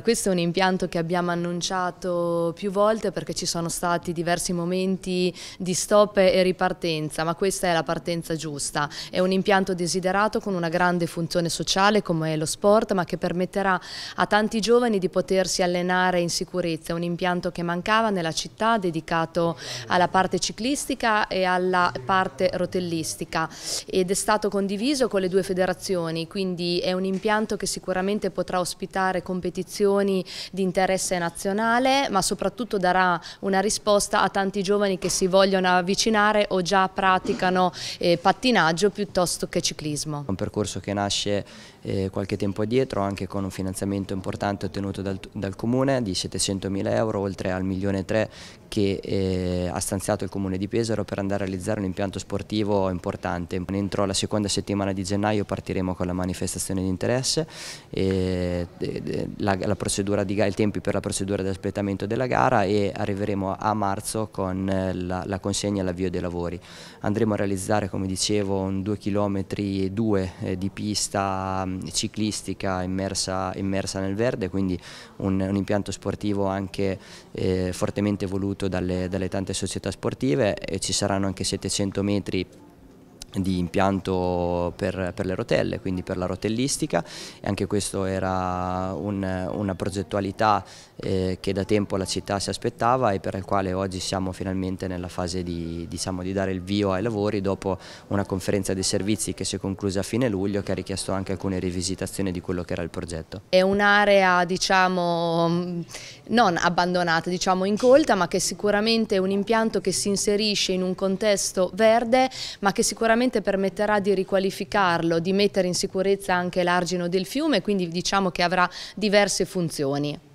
Questo è un impianto che abbiamo annunciato più volte perché ci sono stati diversi momenti di stop e ripartenza, ma questa è la partenza giusta. È un impianto desiderato con una grande funzione sociale come è lo sport, ma che permetterà a tanti giovani di potersi allenare in sicurezza. È un impianto che mancava nella città dedicato alla parte ciclistica e alla parte rotellistica ed è stato condiviso con le due federazioni, quindi è un impianto che sicuramente potrà ospitare competizioni questioni di interesse nazionale, ma soprattutto darà una risposta a tanti giovani che si vogliono avvicinare o già praticano eh, pattinaggio piuttosto che ciclismo. Un percorso che nasce eh, qualche tempo addietro anche con un finanziamento importante ottenuto dal, dal Comune di 700.000 euro oltre al milione e tre che eh, ha stanziato il Comune di Pesaro per andare a realizzare un impianto sportivo importante. Entro la seconda settimana di gennaio partiremo con la manifestazione di interesse, eh, la, la la procedura di, i tempi per la procedura di aspettamento della gara e arriveremo a marzo con eh, la, la consegna e l'avvio dei lavori. Andremo a realizzare, come dicevo, un 2 km 2 di pista mm, ciclistica immersa, immersa nel verde, quindi un, un impianto sportivo anche eh, fortemente voluto dalle, dalle tante società sportive e ci saranno anche 700 metri di impianto per, per, le rotelle, quindi per la rotellistica e anche questo era un, una progettualità eh, che da tempo la città si aspettava e per il quale oggi siamo finalmente nella fase di, diciamo, di dare il via ai lavori dopo una conferenza dei servizi che si è conclusa a fine luglio che ha richiesto anche alcune rivisitazioni di quello che era il progetto. È un'area diciamo mm, non abbandonata, diciamo incolta ma che sicuramente è un impianto che si inserisce in un contesto verde ma che sicuramente sicuramente permetterà di riqualificarlo, di mettere in sicurezza anche l'argine del fiume, quindi diciamo che avrà diverse funzioni.